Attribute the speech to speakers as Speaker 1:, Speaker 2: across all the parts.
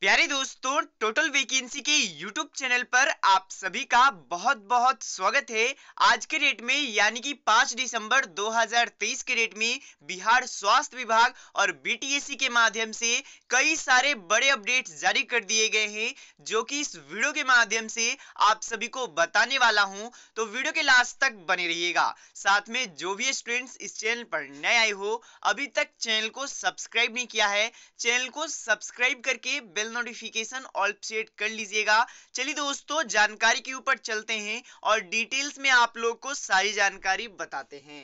Speaker 1: प्यारे दोस्तों total vacancy के यूट्यूब चैनल पर आप सभी का बहुत बहुत स्वागत है आज के डेट में यानी कि 5 दिसंबर 2023 के डेट में बिहार स्वास्थ्य विभाग और बीटीएससी e के माध्यम से कई सारे बड़े अपडेट जारी कर दिए गए हैं जो कि इस वीडियो के माध्यम से आप सभी को बताने वाला हूं तो वीडियो के लास्ट तक बने रहिएगा साथ में जो भी स्टूडेंट्स इस चैनल पर नए आए हो अभी तक चैनल को सब्सक्राइब नहीं किया है चैनल को सब्सक्राइब करके bell bell notification all set कर लीजिएगा चलिए दोस्तों जानकारी के ऊपर चलते हैं और डिटेल्स में आप लोग को सारी जानकारी बताते हैं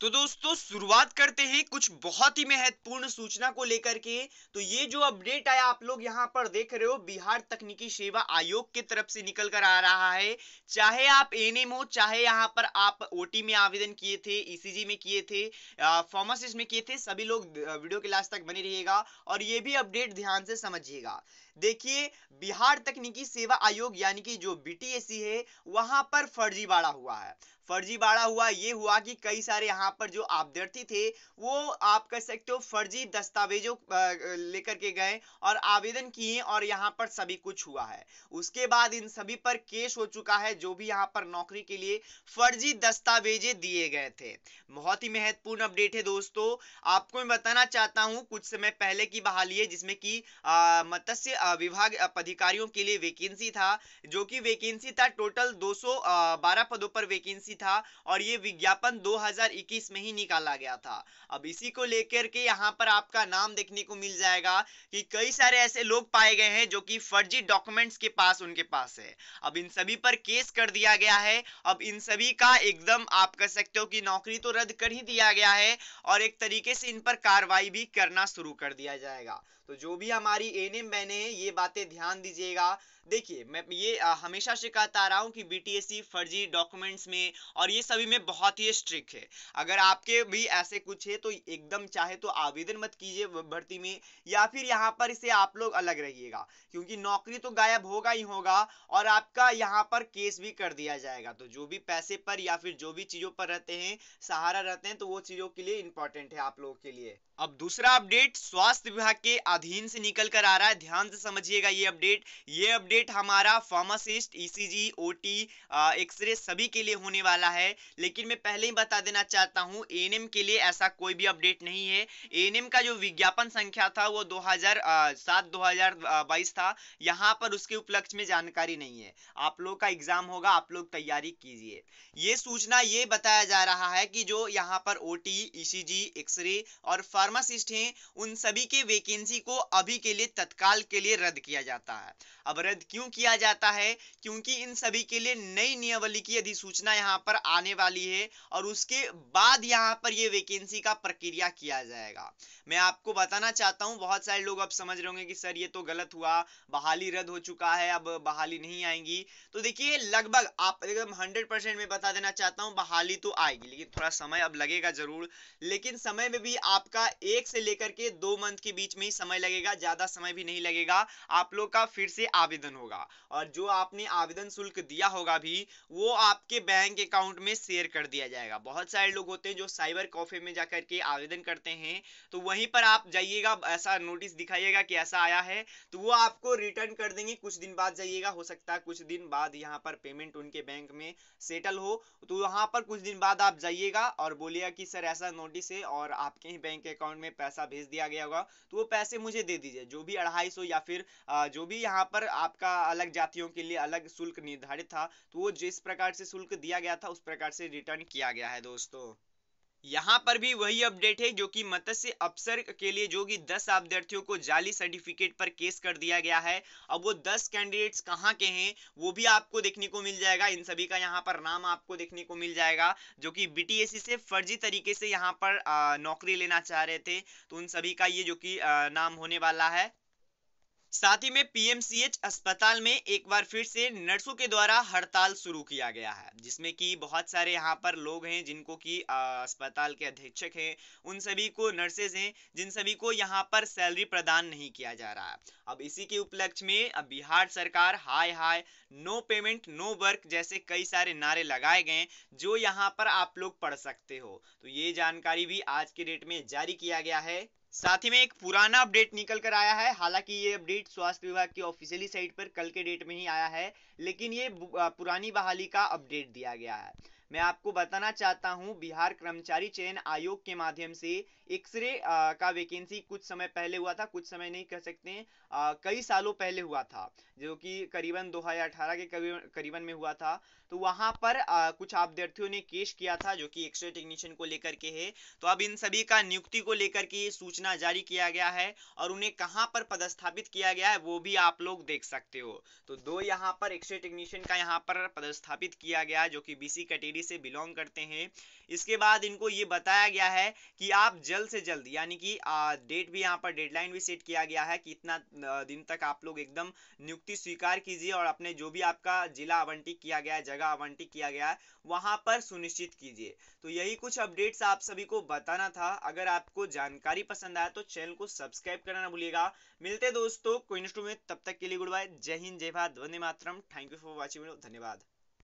Speaker 1: तो दोस्तों शुरुआत करते हैं कुछ बहुत ही महत्वपूर्ण सूचना को लेकर के तो ये जो अपडेट आया आप लोग यहाँ पर देख रहे हो बिहार तकनीकी सेवा आयोग के तरफ से निकल कर आ रहा है चाहे आप एनएम हो चाहे यहाँ पर आप ओटी में आवेदन किए थे ईसीजी e में किए थे फार्मासिस्ट में किए थे सभी लोग वीडियो के लास्ट तक बने रहिएगा और ये भी अपडेट ध्यान से समझिएगा देखिए बिहार तकनीकी सेवा आयोग यानी कि जो बी e है वहां पर फर्जीवाड़ा हुआ है फर्जीवाड़ा हुआ ये हुआ कि कई सारे यहाँ पर जो अभ्यर्थी थे वो आप कह सकते हो फर्जी दस्तावेजों लेकर के गए और आवेदन किए और यहाँ पर सभी कुछ हुआ है उसके बाद इन सभी पर केस हो चुका है जो भी यहाँ पर नौकरी के लिए फर्जी दस्तावेजे दिए गए थे बहुत ही महत्वपूर्ण अपडेट है दोस्तों आपको मैं बताना चाहता हूँ कुछ समय पहले की बहाली है जिसमें कि मत्स्य विभाग अधिकारियों के लिए वेकेंसी था जो कि वेकेंसी था टोटल दो पदों पर वेकेंसी की था और ये विज्ञापन 2021 में ही निकाला गया था अब इसी को लेकर के यहाँ पर आपका नाम देखने को मिल जाएगा कि कई सारे ऐसे लोग पाए गए हैं जो कि फर्जी डॉक्यूमेंट्स के पास उनके पास है अब इन सभी पर केस कर दिया गया है अब इन सभी का एकदम आप कह सकते हो कि नौकरी तो रद्द कर ही दिया गया है और एक तरीके से इन पर कार्रवाई भी करना शुरू कर दिया जाएगा तो जो भी हमारी एन एम बहने ये बातें ध्यान दीजिएगा देखिए मैं ये हमेशा से कहता आ रहा हूँ कि बीटीएससी e, फर्जी डॉक्यूमेंट्स में और ये सभी में बहुत ही स्ट्रिक्ट है अगर आपके भी ऐसे कुछ है तो एकदम चाहे तो आवेदन मत कीजिए भर्ती में या फिर यहाँ पर इसे आप लोग अलग रहिएगा क्योंकि नौकरी तो गायब होगा ही होगा और आपका यहाँ पर केस भी कर दिया जाएगा तो जो भी पैसे पर या फिर जो भी चीज़ों पर रहते हैं सहारा रहते हैं तो वो चीज़ों के लिए इंपॉर्टेंट है आप लोगों के लिए अब दूसरा अपडेट स्वास्थ्य विभाग के अधीन से निकल कर आ रहा है ध्यान से समझिएगा ये अपडेट ये अपडेट हमारा फार्मासिस्ट ईसीजी ओटी एक्सरे सभी के लिए होने वाला है लेकिन मैं पहले ही बता देना चाहता हूँ एएनएम के लिए ऐसा कोई भी अपडेट नहीं है एएनएम का जो विज्ञापन संख्या था वो 2007 2022 था यहाँ पर उसके उपलक्ष्य में जानकारी नहीं है आप लोग का एग्जाम होगा आप लोग तैयारी कीजिए ये सूचना ये बताया जा रहा है कि जो यहाँ पर ओ टी एक्सरे और फार्मासिस्ट हैं उन सभी के वैकेंसी को अभी के लिए तत्काल के लिए रद्द किया जाता है अब रद्द क्यों किया जाता है क्योंकि इन सभी के लिए नई नियमावली की अधिसूचना यहाँ पर आने वाली है और उसके बाद यहाँ पर ये वैकेंसी का प्रक्रिया किया जाएगा मैं आपको बताना चाहता हूँ बहुत सारे लोग अब समझ रहे होंगे कि सर ये तो गलत हुआ बहाली रद्द हो चुका है अब बहाली नहीं आएंगी तो देखिए लगभग आप एकदम हंड्रेड परसेंट में बता देना चाहता हूँ बहाली तो आएगी लेकिन थोड़ा समय अब लगेगा जरूर लेकिन समय में भी आपका एक से लेकर के दो मंथ के बीच में ही समय लगेगा ज्यादा समय भी नहीं लगेगा आप लोग का फिर से आवेदन होगा और जो आपने आवेदन शुल्क दिया होगा भी वो आपके बैंक अकाउंट में शेयर कर दिया जाएगा बहुत सारे लोग होते हैं जो साइबर कॉफे में जाकर के आवेदन करते हैं तो वहीं पर आप जाइएगा ऐसा नोटिस दिखाइएगा कि ऐसा आया है तो वो आपको रिटर्न कर देंगे कुछ दिन बाद जाइएगा हो सकता है कुछ दिन बाद यहाँ पर पेमेंट उनके बैंक में सेटल हो तो वहां पर कुछ दिन बाद आप जाइएगा और बोलिएगा कि सर ऐसा नोटिस है और आपके ही बैंक अकाउंट अकाउंट में पैसा भेज दिया गया होगा तो वो पैसे मुझे दे दीजिए जो भी अढ़ाई सौ या फिर जो भी यहाँ पर आपका अलग जातियों के लिए अलग शुल्क निर्धारित था तो वो जिस प्रकार से शुल्क दिया गया था उस प्रकार से रिटर्न किया गया है दोस्तों यहाँ पर भी वही अपडेट है जो कि मत्स्य अफसर के लिए जो कि 10 अभ्यर्थियों को जाली सर्टिफिकेट पर केस कर दिया गया है अब वो 10 कैंडिडेट्स कहाँ के हैं वो भी आपको देखने को मिल जाएगा इन सभी का यहाँ पर नाम आपको देखने को मिल जाएगा जो कि बी से फर्जी तरीके से यहाँ पर नौकरी लेना चाह रहे थे तो उन सभी का ये जो कि नाम होने वाला है साथ ही में पीएमसीएच अस्पताल में एक बार फिर से नर्सों के द्वारा हड़ताल शुरू किया गया है जिसमें कि बहुत सारे यहाँ पर लोग हैं जिनको कि अस्पताल के अधीक्षक हैं उन सभी को नर्सेज हैं जिन सभी को यहाँ पर सैलरी प्रदान नहीं किया जा रहा है अब इसी के उपलक्ष्य में अब बिहार सरकार हाय हाय नो पेमेंट नो वर्क जैसे कई सारे नारे लगाए गए जो यहाँ पर आप लोग पढ़ सकते हो तो ये जानकारी भी आज के डेट में जारी किया गया है साथ ही में एक पुराना अपडेट निकल कर आया है हालांकि ये अपडेट स्वास्थ्य विभाग की ऑफिशियली साइट पर कल के डेट में ही आया है लेकिन ये पुरानी बहाली का अपडेट दिया गया है मैं आपको बताना चाहता हूं बिहार कर्मचारी चयन आयोग के माध्यम से एक्सरे का वैकेंसी कुछ समय पहले हुआ था कुछ समय नहीं कह सकते हैं आ, कई सालों पहले हुआ था जो कि करीबन 2018 के करीबन, करीबन में हुआ था तो वहां पर आ, कुछ अभ्यर्थियों ने केस किया था जो कि एक्सरे टेक्नीशियन को लेकर के है तो अब इन सभी का नियुक्ति को लेकर के सूचना जारी किया गया है और उन्हें कहाँ पर पदस्थापित किया गया है वो भी आप लोग देख सकते हो तो दो यहाँ पर एक्सरे टेक्नीशियन का यहाँ पर पदस्थापित किया गया जो कि बीसी कैटेगरी फैमिली से बिलोंग करते हैं इसके बाद इनको ये बताया गया है कि आप जल्द से जल्द यानी कि डेट भी यहाँ पर डेडलाइन भी सेट किया गया है कि इतना दिन तक आप लोग एकदम नियुक्ति स्वीकार कीजिए और अपने जो भी आपका जिला आवंटित किया गया है जगह आवंटित किया गया है वहाँ पर सुनिश्चित कीजिए तो यही कुछ अपडेट्स आप सभी को बताना था अगर आपको जानकारी पसंद आया तो चैनल को सब्सक्राइब करना भूलिएगा मिलते दोस्तों कोई में तब तक के लिए गुड बाय जय हिंद जय Bharat Vande Mataram thank you for watching धन्यवाद